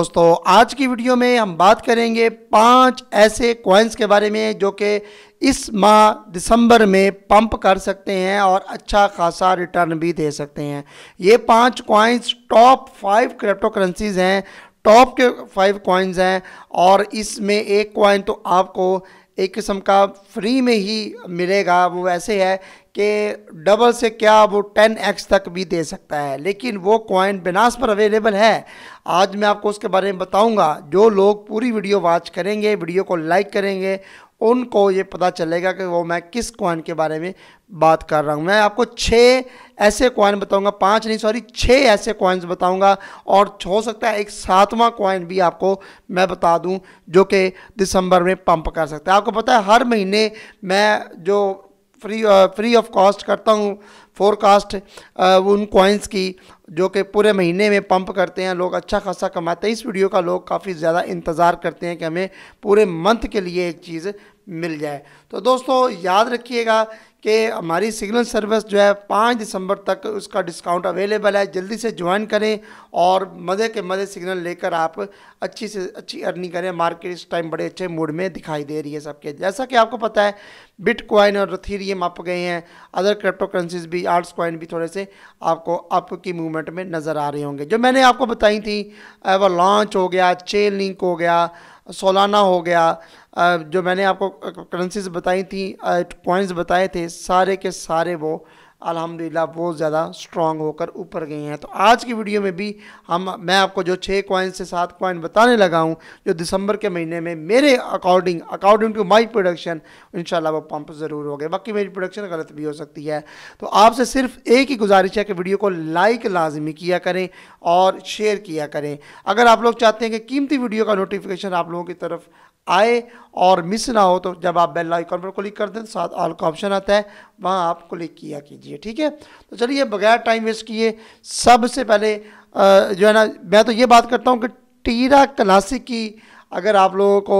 दोस्तों आज की वीडियो में हम बात करेंगे पांच ऐसे क्वाइंस के बारे में जो कि इस माह दिसंबर में पंप कर सकते हैं और अच्छा खासा रिटर्न भी दे सकते हैं ये पांच coins top five crypto currencies हैं टॉप के फाइव क्वाइंस हैं और इसमें एक क्वाइन तो आपको एक किस्म का फ्री में ही मिलेगा वो ऐसे है कि डबल से क्या वो टेन एक्स तक भी दे सकता है लेकिन वो कॉइन बिनास पर अवेलेबल है आज मैं आपको उसके बारे में बताऊंगा जो लोग पूरी वीडियो वॉच करेंगे वीडियो को लाइक करेंगे उनको ये पता चलेगा कि वो मैं किस कॉइन के बारे में बात कर रहा हूँ मैं आपको छः ऐसे कॉइन बताऊँगा पाँच नहीं सॉरी छः ऐसे कॉइन्स बताऊँगा और हो सकता है एक सातवां कॉइन भी आपको मैं बता दूँ जो कि दिसंबर में पंप कर सकता है आपको पता है हर महीने मैं जो फ्री फ्री ऑफ कॉस्ट करता हूँ फोरकास्ट uh, उन कॉइन्स की जो कि पूरे महीने में पंप करते हैं लोग अच्छा खासा कमाते हैं इस वीडियो का लोग काफ़ी ज़्यादा इंतज़ार करते हैं कि हमें पूरे मंथ के लिए एक चीज़ मिल जाए तो दोस्तों याद रखिएगा कि हमारी सिग्नल सर्विस जो है पाँच दिसंबर तक उसका डिस्काउंट अवेलेबल है जल्दी से ज्वाइन करें और मज़े के मज़े सिग्नल लेकर आप अच्छी से अच्छी अर्निंग करें मार्केट इस टाइम बड़े अच्छे मूड में दिखाई दे रही है सबके जैसा कि आपको पता है बिटकॉइन और रथीरियम अप गए हैं अदर क्रिप्टो करेंसीज भी आर्ट्स कॉइन भी थोड़े से आपको अप की मूवमेंट में नज़र आ रहे होंगे जो मैंने आपको बताई थी वह लॉन्च हो गया चेल लिंक हो गया सोलाना हो गया जो मैंने आपको करेंसीज बताई थी पॉइंट्स बताए थे सारे के सारे वो अल्हम्दुलिल्लाह बहुत ज़्यादा स्ट्रॉन्ग होकर ऊपर गए हैं तो आज की वीडियो में भी हम मैं आपको जो छः कॉइन से सात कॉइन बताने लगा हूँ जो दिसंबर के महीने में मेरे according according to my production इन वो पंप ज़रूर हो गए बाकी मेरी प्रोडक्शन गलत भी हो सकती है तो आपसे सिर्फ एक ही गुजारिश है कि वीडियो को लाइक लाजमी किया करें और शेयर किया करें अगर आप लोग चाहते हैं कि कीमती वीडियो का नोटिफिकेशन आप लोगों की तरफ आए और मिस ना हो तो जब आप बेल आइकॉन पर क्लिक कर दें साथ ऑल का ऑप्शन आता है वहाँ आप क्लिक किया कीजिए ठीक है तो चलिए बगैर टाइम वेस्ट किए सबसे पहले जो है ना मैं तो ये बात करता हूँ कि टीरा क्लासिक की अगर आप लोगों को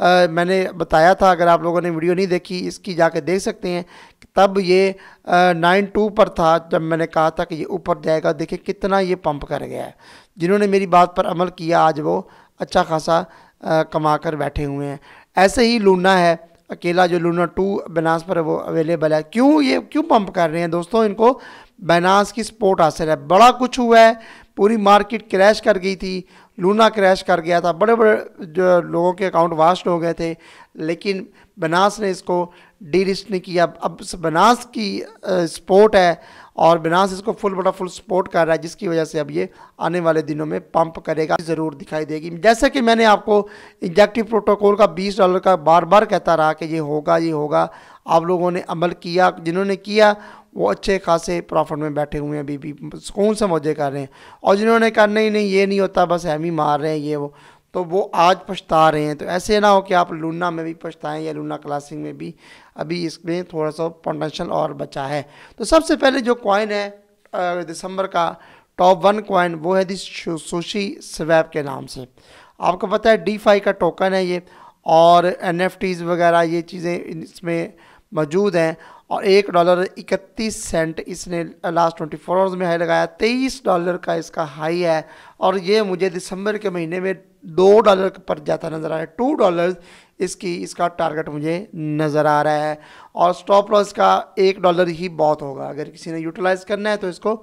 आ, मैंने बताया था अगर आप लोगों ने वीडियो नहीं देखी इसकी जाके देख सकते हैं तब ये नाइन टू पर था जब मैंने कहा था कि ये ऊपर जाएगा देखिए कितना ये पंप कर गया है जिन्होंने मेरी बात पर अमल किया आज वो अच्छा खासा कमा कर बैठे हुए हैं ऐसे ही लूना है अकेला जो लूना टू बनास पर वो अवेलेबल है क्यों ये क्यों पंप कर रहे हैं दोस्तों इनको बनास की सपोर्ट हासिल है बड़ा कुछ हुआ है पूरी मार्केट क्रैश कर गई थी लूना क्रैश कर गया था बड़े बड़े जो लोगों के अकाउंट वास्ट हो गए थे लेकिन बनास ने इसको डी नहीं किया अब बनास की सपोर्ट है और बिनास इसको फुल बड़ा फुल सपोर्ट कर रहा है जिसकी वजह से अब ये आने वाले दिनों में पंप करेगा ज़रूर दिखाई देगी जैसे कि मैंने आपको इंजेक्टिव प्रोटोकॉल का बीस डॉलर का बार बार कहता रहा कि ये होगा ये होगा आप लोगों ने अमल किया जिन्होंने किया वो अच्छे खासे प्रॉफिट में बैठे हुए हैं अभी भी सुकून से मौजे कर रहे हैं और जिन्होंने कहा नहीं नहीं ये नहीं होता बस हम ही मार रहे हैं ये वो तो वो आज पछता रहे हैं तो ऐसे ना हो कि आप लूना में भी पछताएं या लूना क्लासिंग में भी अभी इसमें थोड़ा सा पोटेंशल और बचा है तो सबसे पहले जो कॉइन है दिसंबर का टॉप वन कॉइन वो है दिस सुशी स्वैप के नाम से आपको पता है डी फाई का टोकन है ये और एन वगैरह ये चीज़ें इसमें मौजूद हैं और एक डॉलर इकतीस सेंट इसने लास्ट ट्वेंटी फोर आवर्स में हाई लगाया तेईस डॉलर का इसका हाई है और ये मुझे दिसंबर के महीने में दो डॉलर पर जाता नज़र आ रहा है टू डॉलर इसकी इसका टारगेट मुझे नज़र आ रहा है और स्टॉप लॉस का एक डॉलर ही बहुत होगा अगर किसी ने यूटिलाइज़ करना है तो इसको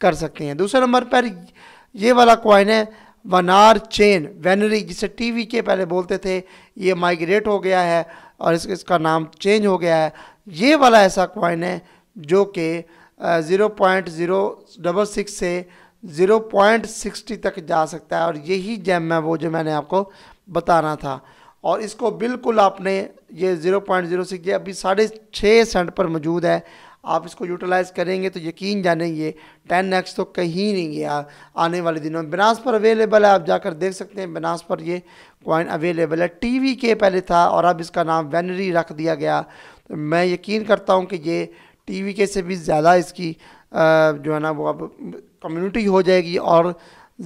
कर सकते हैं दूसरे नंबर पर ये वाला क्वाइन है वनार चेन वेनरी जिसे टीवी के पहले बोलते थे ये माइग्रेट हो गया है और इस, इसका नाम चेंज हो गया है ये वाला ऐसा कॉइन है जो कि zero point zero double six से ज़ीरो पॉइंट सिक्सटी तक जा सकता है और यही जैम है वो जो मैंने आपको बताना था और इसको बिल्कुल आपने ये ज़ीरो पॉइंट ज़ीरो सिक्स अभी साढ़े छः सेंट पर मौजूद है आप इसको यूटिलाइज करेंगे तो यकीन जानेंगे टेन एक्स तो कहीं नहीं है आने वाले दिनों में बनास पर अवेलेबल है आप जाकर देख सकते हैं बनास पर ये कॉइन अवेलेबल है टी के पहले था और अब इसका नाम वैनरी रख दिया गया तो मैं यकीन करता हूँ कि ये टी के से भी ज़्यादा इसकी जो है ना वो अब कम्यूनिटी हो जाएगी और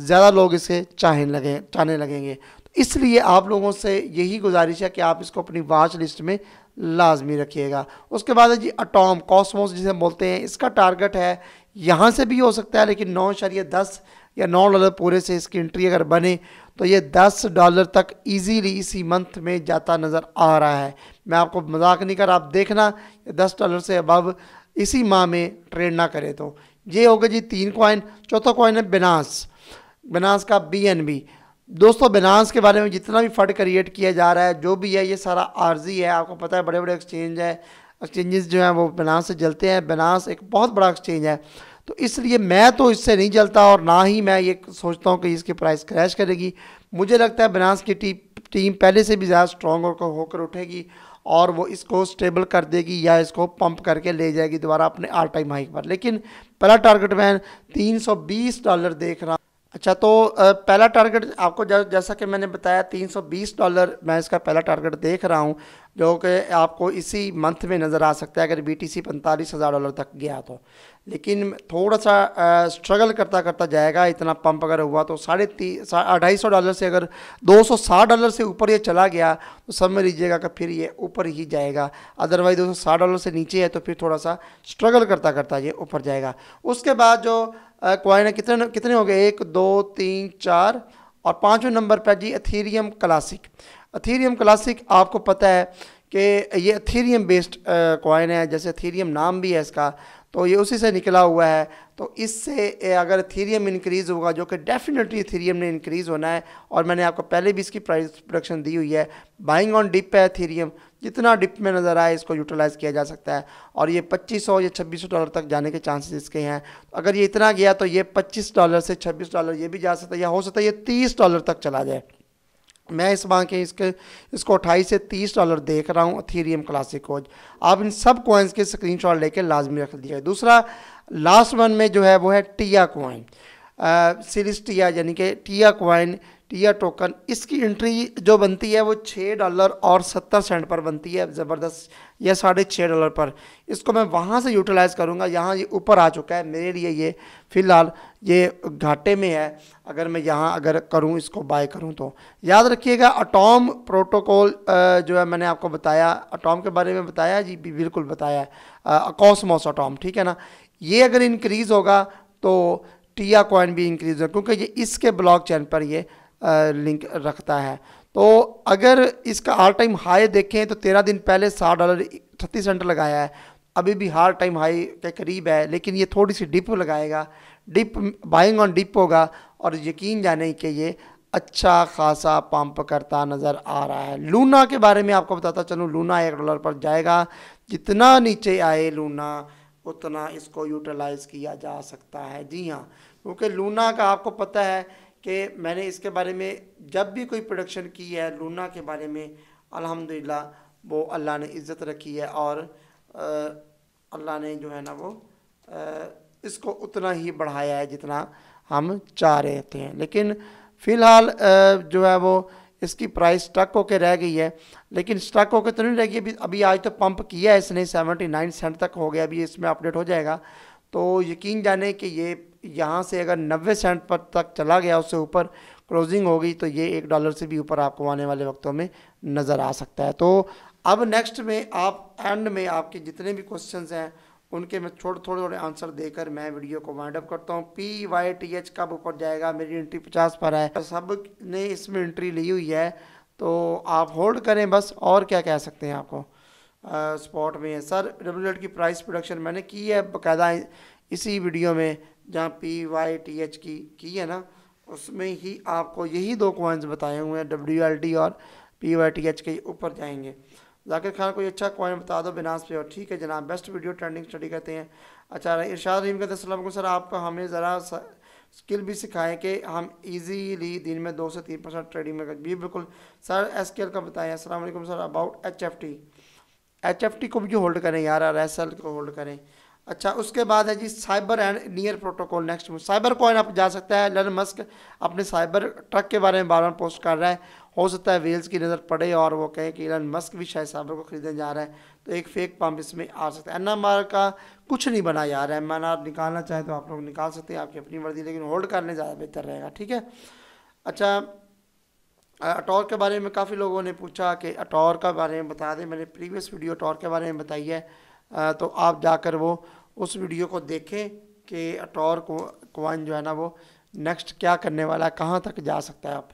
ज़्यादा लोग इसे चाहने लगे चाहने लगेंगे तो इसलिए आप लोगों से यही गुजारिश है कि आप इसको अपनी वाच लिस्ट में लाजमी रखिएगा उसके बाद है जी अटोम कॉस्मोस जिसे बोलते हैं इसका टारगेट है यहाँ से भी हो सकता है लेकिन नौ शरीय दस या नौ डॉलर पूरे से इसकी एंट्री अगर बने तो ये दस डॉलर तक इजीली इसी मंथ में जाता नज़र आ रहा है मैं आपको मजाक नहीं कर आप देखना दस डॉलर से अबव इसी माह में ट्रेड ना करें तो ये हो गया जी तीन कॉइन चौथा कॉइन है बिनास बिनास का बी एन बी दोस्तों बिनांस के बारे में जितना भी फंड क्रिएट किया जा रहा है जो भी है ये सारा आर्जी है आपको पता है बड़े बड़े एक्सचेंज है एक्सचेंजेस जो हैं वो बिनांस से जलते हैं बिनांस एक बहुत बड़ा एक्सचेंज है तो इसलिए मैं तो इससे नहीं जलता और ना ही मैं ये सोचता हूँ कि इसकी प्राइस क्रैश करेगी मुझे लगता है बिनांस की टी, टीम पहले से भी ज़्यादा स्ट्रॉन्ग होकर उठेगी और वो इसको स्टेबल कर देगी या इसको पंप करके ले जाएगी दोबारा अपने आल टाइम हाई पर लेकिन पहला टारगेट मैं 320 डॉलर देख रहा हूँ अच्छा तो पहला टारगेट आपको जैसा कि मैंने बताया 320 डॉलर मैं इसका पहला टारगेट देख रहा हूँ जो कि आपको इसी मंथ में नज़र आ सकता है अगर बी टी सी पैंतालीस हज़ार डॉलर तक गया तो लेकिन थोड़ा सा स्ट्रगल करता करता जाएगा इतना पंप अगर हुआ तो साढ़े तीन अढ़ाई सौ डॉलर से अगर दो सौ साठ डॉलर से ऊपर ये चला गया तो समझ लीजिएगा कि फिर ये ऊपर ही जाएगा अदरवाइज दो सौ साठ डॉलर से नीचे है तो फिर थोड़ा सा स्ट्रगल करता करता ये ऊपर जाएगा उसके बाद जो कॉइन है कितने कितने हो गए एक दो तीन चार और पाँचवें नंबर पर जी अथीरियम क्लासिक अथीरियम क्लासिक आपको पता है कि ये अथीरियम बेस्ड कॉइन है जैसे अथीरियम नाम भी है इसका तो ये उसी से निकला हुआ है तो इससे अगर थीरियम इंक्रीज़ होगा जो कि डेफिनेटली थीरियम ने इंक्रीज़ होना है और मैंने आपको पहले भी इसकी प्राइस प्रोडक्शन दी हुई है बाइंग ऑन डिप है थीरियम जितना डिप में नज़र आए इसको यूटिलाइज़ किया जा सकता है और ये 2500 या 2600 डॉलर तक जाने के चांसेस इसके हैं तो अगर ये इतना गया तो ये 25 डॉलर से 26 डॉलर ये भी जा सकता है या हो सकता है ये 30 डॉलर तक चला जाए मैं इस बाँ के इसके इसको अट्ठाईस से तीस डॉलर देख रहा हूँ थीरियम क्लासिक कोज आप इन सब कोइंस के स्क्रीन शॉट लेके लाजमी रख दिया दूसरा लास्ट वन में जो है वो है टिया कोइन सीरीज टिया यानी कि टिया कोइन टिया टोकन इसकी एंट्री जो बनती है वो छः डॉलर और सत्तर सेंट पर बनती है ज़बरदस्त या साढ़े छः डॉलर पर इसको मैं वहाँ से यूटिलाइज़ करूँगा यहाँ ये ऊपर आ चुका है मेरे लिए ये फ़िलहाल ये घाटे में है अगर मैं यहाँ अगर करूँ इसको बाय करूँ तो याद रखिएगा अटोम प्रोटोकॉल जो है मैंने आपको बताया अटोम के बारे में बताया जी बिल्कुल बताया अकोसमोस अटोम ठीक है ना ये अगर इंक्रीज़ होगा तो टिया कॉइन भी इंक्रीज़ होगा क्योंकि ये इसके ब्लॉक चैन पर ये लिंक रखता है तो अगर इसका हार टाइम हाई देखें तो तेरह दिन पहले साठ डॉलर छत्तीस सेंट लगाया है अभी भी हार टाइम हाई के करीब है लेकिन ये थोड़ी सी डिप लगाएगा डिप बाइंग ऑन डिप होगा और यकीन जाने कि ये अच्छा खासा पंप करता नज़र आ रहा है लूना के बारे में आपको बताता चलूँ लूना एक डॉलर पर जाएगा जितना नीचे आए लूना उतना इसको यूटिलाइज़ किया जा सकता है जी हाँ क्योंकि लूना का आपको पता है कि मैंने इसके बारे में जब भी कोई प्रोडक्शन की है लूना के बारे में अल्हम्दुलिल्लाह वो अल्लाह ने इज़्ज़त रखी है और अल्लाह ने जो है ना वो आ, इसको उतना ही बढ़ाया है जितना हम चाह रहे थे लेकिन फ़िलहाल जो है वो इसकी प्राइस स्टक होकर रह गई है लेकिन स्टक होके तो नहीं रह गई अभी अभी आज तो पंप किया है इसने सेवेंटी नाइन सेंट तक हो गया अभी इसमें अपडेट हो जाएगा तो यकीन जाने कि ये यहाँ से अगर नब्बे सेंट पर तक चला गया उससे ऊपर क्लोजिंग होगी तो ये एक डॉलर से भी ऊपर आपको आने वाले वक्तों में नज़र आ सकता है तो अब नेक्स्ट में आप एंड में आपके जितने भी क्वेश्चन हैं उनके मैं थोड़े थोड़े थोड़े आंसर देकर मैं वीडियो को वाइंड अप करता हूँ पी वाई टी एच कब ऊपर जाएगा मेरी एंट्री पचास पर है तो सब ने इसमें एंट्री ली हुई है तो आप होल्ड करें बस और क्या कह सकते हैं आपको स्पॉट में है सर डब्ल्यू की प्राइस प्रोडक्शन मैंने की है बकायदा इसी वीडियो में जहाँ पी वाई टी एच की की है ना उसमें ही आपको यही दो कॉइन्स बताए हुए हैं डब्ल्यू एल टी और पी वाई टी एच के ऊपर जाएंगे जाकिर खान कोई अच्छा कॉइन बता दो बिनास पे और ठीक है जनाब बेस्ट वीडियो ट्रेंडिंग स्टडी करते हैं अच्छा इरशाद रहीम कहते हैं सर आप हमें ज़रा स्किल भी सिखाएं कि हम इजीली दिन में दो से तीन परसेंट ट्रेडिंग में भी बिल्कुल सर एस का बताएं असल sir about H F T H को भी होल्ड करें यार आर एस एल को होल्ड करें अच्छा उसके बाद है जी cyber and near protocol next cyber coin आप जा सकता है लन मस्क अपने साइबर ट्रक के बारे में बार बार पोस्ट कर रहा है हो सकता है वेल्स की नज़र पड़े और वो कहें कि लन मस्क भी शायद साइबर को खरीदने जा रहा है तो एक फेक पम्प इसमें आ सकता है एन का कुछ नहीं बना यार एम एन निकालना चाहें तो आप लोग निकाल सकते हैं आपकी अपनी मर्ज़ी लेकिन होल्ड करने ज़्यादा बेहतर रहेगा ठीक है अच्छा अटौर के बारे में काफ़ी लोगों ने पूछा कि अटौर का बारे में बता दें मैंने प्रीवियस वीडियो अटौर के बारे में बताई है तो आप जाकर वो उस वीडियो को देखें कि अटौर को जो है ना वो नेक्स्ट क्या करने वाला है कहाँ तक जा सकता है आप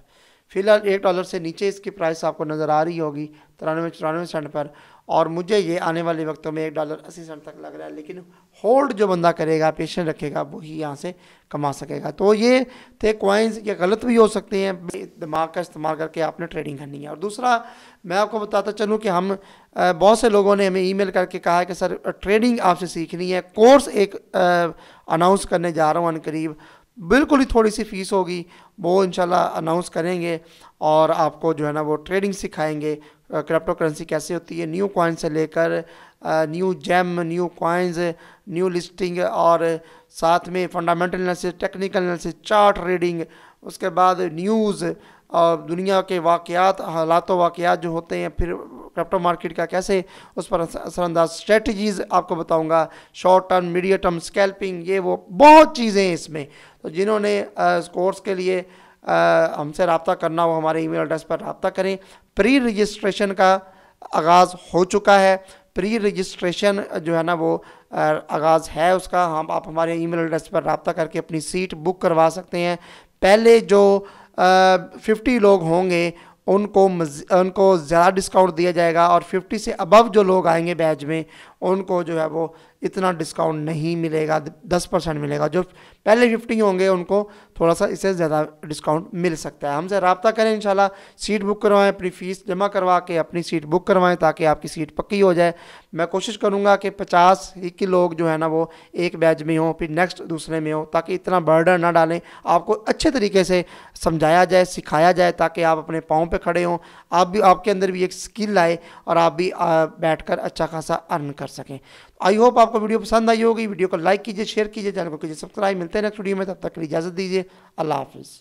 फिलहाल एक डॉलर से नीचे इसकी प्राइस आपको नज़र आ रही होगी तिरानवे चौरानवे सेंट पर और मुझे ये आने वाले वक्तों में एक डॉलर अस्सी सेंट तक लग रहा है लेकिन होल्ड जो बंदा करेगा पेशेंट रखेगा वही यहाँ से कमा सकेगा तो ये थे कॉइन्स ये गलत भी हो सकते हैं दिमाग का इस्तेमाल करके आपने ट्रेडिंग करनी है और दूसरा मैं आपको बताता चलूँ कि हम बहुत से लोगों ने हमें ईमेल करके कहा है कि सर ट्रेडिंग आपसे सीखनी है कोर्स एक अनाउंस करने जा रहा हूँ अनकरीब बिल्कुल ही थोड़ी सी फीस होगी वो इनशाला अनाउंस करेंगे और आपको जो है ना वो ट्रेडिंग सिखाएंगे क्रिप्टो करेंसी कैसे होती है न्यू कॉइन से लेकर new gem new coins new listing और साथ में fundamental analysis technical analysis chart reading उसके बाद न्यूज़ और दुनिया के वाकयात हालात वाकयात जो होते हैं फिर क्रिप्टो मार्केट का कैसे उस पर असरअंदाज स्ट्रेटजीज़ आपको बताऊंगा short term medium term scalping ये वो बहुत चीज़ें हैं इसमें तो जिन्होंने इस कोर्स के लिए हमसे रबता करना हो हमारे ईमेल एड्रेस पर रबता करें प्री रजिस्ट्रेशन का आगाज़ हो चुका है प्री रजिस्ट्रेशन जो है ना वो आगाज़ है उसका हम आप हमारे ईमेल एड्रेस पर रबता करके अपनी सीट बुक करवा सकते हैं पहले जो फिफ्टी लोग होंगे उनको उनको ज़्यादा डिस्काउंट दिया जाएगा और फिफ्टी से अबव जो लोग आएंगे बैच में उनको जो है वो इतना डिस्काउंट नहीं मिलेगा दस परसेंट मिलेगा जो पहले फिफ्टी होंगे उनको थोड़ा सा इससे ज़्यादा डिस्काउंट मिल सकता है हमसे रबता करें इंशाल्लाह सीट बुक करवाएं अपनी फ़ीस जमा करवा के अपनी सीट बुक करवाएं ताकि आपकी सीट पक्की हो जाए मैं कोशिश करूँगा कि पचास इक्की लोग जो है ना वो एक बैच में हों फिर नेक्स्ट दूसरे में हो ताकि इतना बर्डन ना डालें आपको अच्छे तरीके से समझाया जाए सिखाया जाए ताकि आप अपने पाँव पर खड़े हों आप भी आपके अंदर भी एक स्किल आए और आप भी बैठ अच्छा खासा अर्न कर सकें आई होप आपको वीडियो पसंद आई होगी वीडियो को लाइक कीजिए शेयर कीजिए चैनल को कीजिए सब्सक्राइब मिलते हैं नेक्स्ट वीडियो में तब तक इजाज़त दीजिए अल्लाह हाफिज़